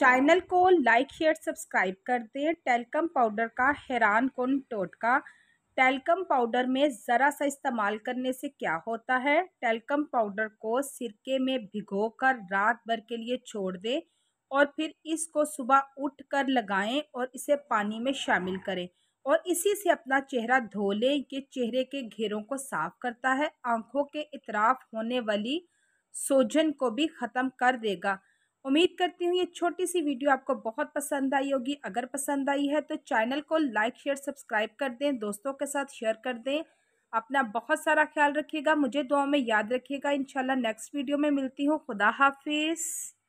channel को like share subscribe कर दें टेलकम पाउडर का हैरान कन टोटका टेलकम पाउडर में ज़रा सा इस्तेमाल करने से क्या होता है टेलकम पाउडर को सिरके में भिगोकर रात भर के लिए छोड़ दें और फिर इसको सुबह उठ कर लगाएँ और इसे पानी में शामिल करें और इसी से अपना चेहरा धो लें ये चेहरे के घेरों को साफ करता है आंखों के इतराफ होने वाली सोजन को भी ख़त्म कर देगा उम्मीद करती हूँ ये छोटी सी वीडियो आपको बहुत पसंद आई होगी अगर पसंद आई है तो चैनल को लाइक शेयर सब्सक्राइब कर दें दोस्तों के साथ शेयर कर दें अपना बहुत सारा ख्याल रखिएगा मुझे दुआ में याद रखिएगा इंशाल्लाह नेक्स्ट वीडियो में मिलती हूँ खुदा हाफिज़